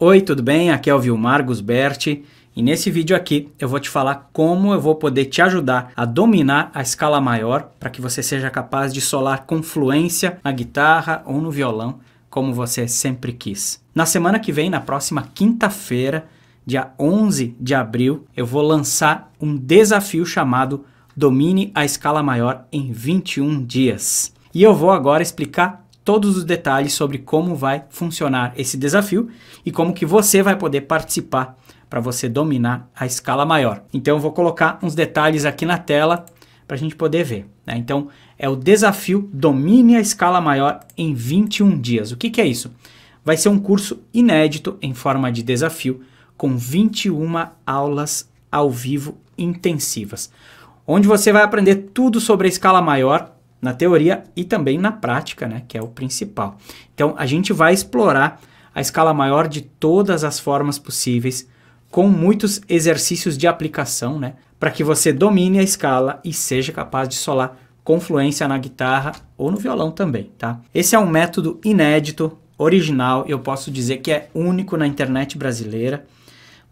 Oi, tudo bem? Aqui é o Vilmar Gusberti e nesse vídeo aqui eu vou te falar como eu vou poder te ajudar a dominar a escala maior para que você seja capaz de solar com fluência na guitarra ou no violão como você sempre quis. Na semana que vem, na próxima quinta-feira, dia 11 de abril, eu vou lançar um desafio chamado Domine a Escala Maior em 21 Dias. E eu vou agora explicar todos os detalhes sobre como vai funcionar esse desafio e como que você vai poder participar para você dominar a escala maior. Então eu vou colocar uns detalhes aqui na tela para a gente poder ver. Né? Então é o desafio Domine a Escala Maior em 21 dias. O que, que é isso? Vai ser um curso inédito em forma de desafio com 21 aulas ao vivo intensivas, onde você vai aprender tudo sobre a escala maior na teoria e também na prática, né, que é o principal. Então, a gente vai explorar a escala maior de todas as formas possíveis, com muitos exercícios de aplicação, né, para que você domine a escala e seja capaz de solar confluência na guitarra ou no violão também, tá? Esse é um método inédito, original, eu posso dizer que é único na internet brasileira,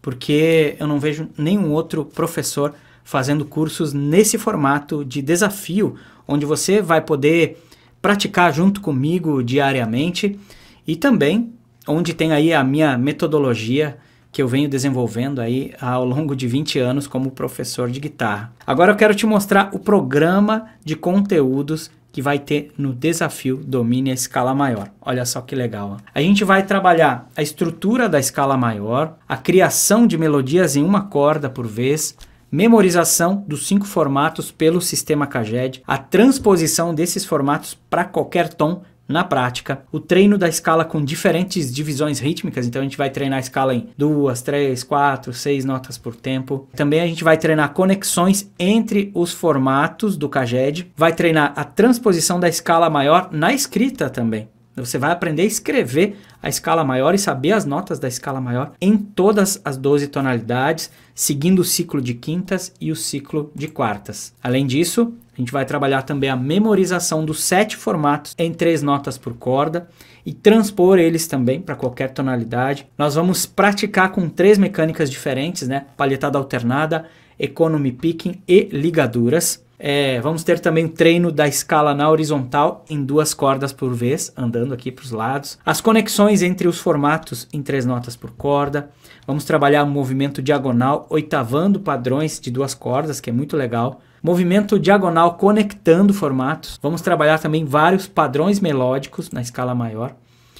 porque eu não vejo nenhum outro professor fazendo cursos nesse formato de desafio, onde você vai poder praticar junto comigo diariamente e também onde tem aí a minha metodologia que eu venho desenvolvendo aí ao longo de 20 anos como professor de guitarra. Agora eu quero te mostrar o programa de conteúdos que vai ter no desafio Domine a Escala Maior. Olha só que legal. Ó. A gente vai trabalhar a estrutura da escala maior, a criação de melodias em uma corda por vez, memorização dos cinco formatos pelo sistema CAGED, a transposição desses formatos para qualquer tom na prática, o treino da escala com diferentes divisões rítmicas, então a gente vai treinar a escala em duas, três, quatro, seis notas por tempo. Também a gente vai treinar conexões entre os formatos do Caged, vai treinar a transposição da escala maior na escrita também. Você vai aprender a escrever a escala maior e saber as notas da escala maior em todas as 12 tonalidades, seguindo o ciclo de quintas e o ciclo de quartas. Além disso, a gente vai trabalhar também a memorização dos sete formatos em três notas por corda e transpor eles também para qualquer tonalidade. Nós vamos praticar com três mecânicas diferentes, né? Palhetada alternada, economy picking e ligaduras. É, vamos ter também o treino da escala na horizontal em duas cordas por vez, andando aqui para os lados. As conexões entre os formatos em três notas por corda. Vamos trabalhar o movimento diagonal, oitavando padrões de duas cordas, que é muito legal. Movimento diagonal conectando formatos. Vamos trabalhar também vários padrões melódicos na escala maior.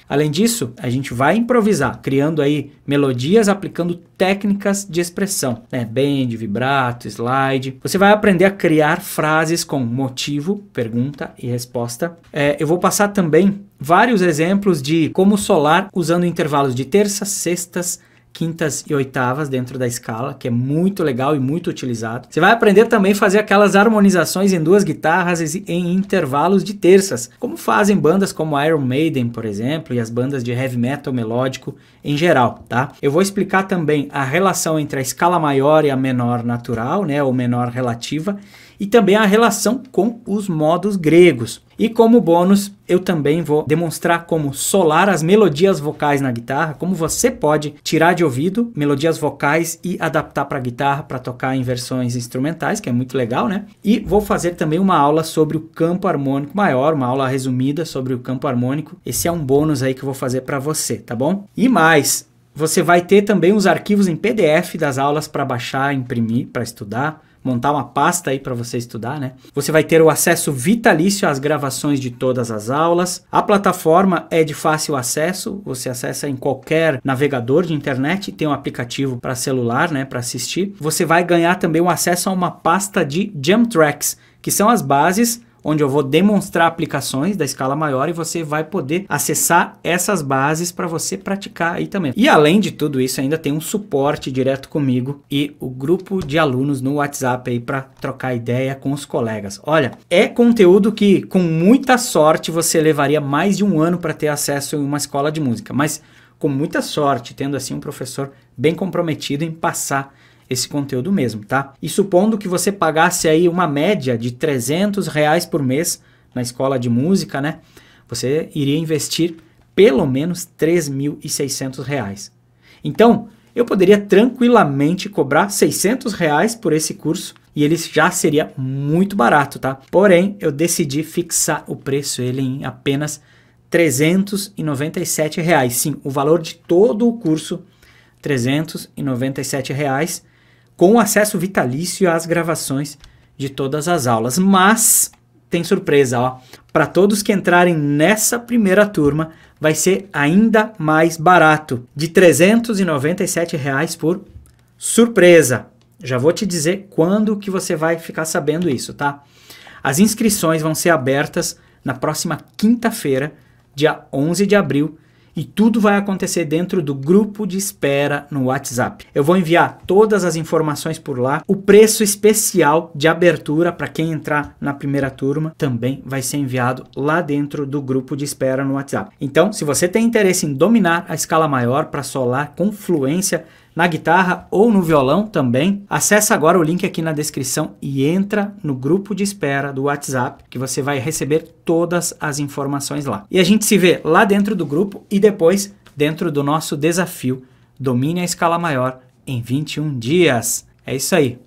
Além disso, a gente vai improvisar, criando aí melodias, aplicando técnicas de expressão, né? Bend, vibrato, slide. Você vai aprender a criar frases com motivo, pergunta e resposta. É, eu vou passar também vários exemplos de como solar usando intervalos de terças, sextas, quintas e oitavas dentro da escala, que é muito legal e muito utilizado. Você vai aprender também a fazer aquelas harmonizações em duas guitarras em intervalos de terças, como fazem bandas como Iron Maiden, por exemplo, e as bandas de heavy metal melódico em geral, tá? Eu vou explicar também a relação entre a escala maior e a menor natural, né, ou menor relativa, e também a relação com os modos gregos. E como bônus, eu também vou demonstrar como solar as melodias vocais na guitarra, como você pode tirar de ouvido melodias vocais e adaptar para guitarra para tocar em versões instrumentais, que é muito legal, né? E vou fazer também uma aula sobre o campo harmônico maior, uma aula resumida sobre o campo harmônico. Esse é um bônus aí que eu vou fazer para você, tá bom? E mais, você vai ter também os arquivos em PDF das aulas para baixar, imprimir, para estudar montar uma pasta aí para você estudar, né? Você vai ter o acesso vitalício às gravações de todas as aulas. A plataforma é de fácil acesso, você acessa em qualquer navegador de internet, tem um aplicativo para celular, né, para assistir. Você vai ganhar também o acesso a uma pasta de jam tracks, que são as bases onde eu vou demonstrar aplicações da escala maior e você vai poder acessar essas bases para você praticar aí também. E além de tudo isso, ainda tem um suporte direto comigo e o grupo de alunos no WhatsApp aí para trocar ideia com os colegas. Olha, é conteúdo que com muita sorte você levaria mais de um ano para ter acesso em uma escola de música, mas com muita sorte, tendo assim um professor bem comprometido em passar esse conteúdo mesmo, tá? E supondo que você pagasse aí uma média de 300 reais por mês na escola de música, né? Você iria investir pelo menos 3.600 reais. Então, eu poderia tranquilamente cobrar 600 reais por esse curso e ele já seria muito barato, tá? Porém, eu decidi fixar o preço ele em apenas 397 reais. Sim, o valor de todo o curso, 397 reais com acesso vitalício às gravações de todas as aulas. Mas tem surpresa, ó. Para todos que entrarem nessa primeira turma, vai ser ainda mais barato, de R$ 397 reais por surpresa. Já vou te dizer quando que você vai ficar sabendo isso, tá? As inscrições vão ser abertas na próxima quinta-feira, dia 11 de abril, e tudo vai acontecer dentro do grupo de espera no WhatsApp. Eu vou enviar todas as informações por lá. O preço especial de abertura para quem entrar na primeira turma também vai ser enviado lá dentro do grupo de espera no WhatsApp. Então, se você tem interesse em dominar a escala maior para solar com fluência, na guitarra ou no violão também, acessa agora o link aqui na descrição e entra no grupo de espera do WhatsApp, que você vai receber todas as informações lá. E a gente se vê lá dentro do grupo e depois dentro do nosso desafio Domine a Escala Maior em 21 dias. É isso aí.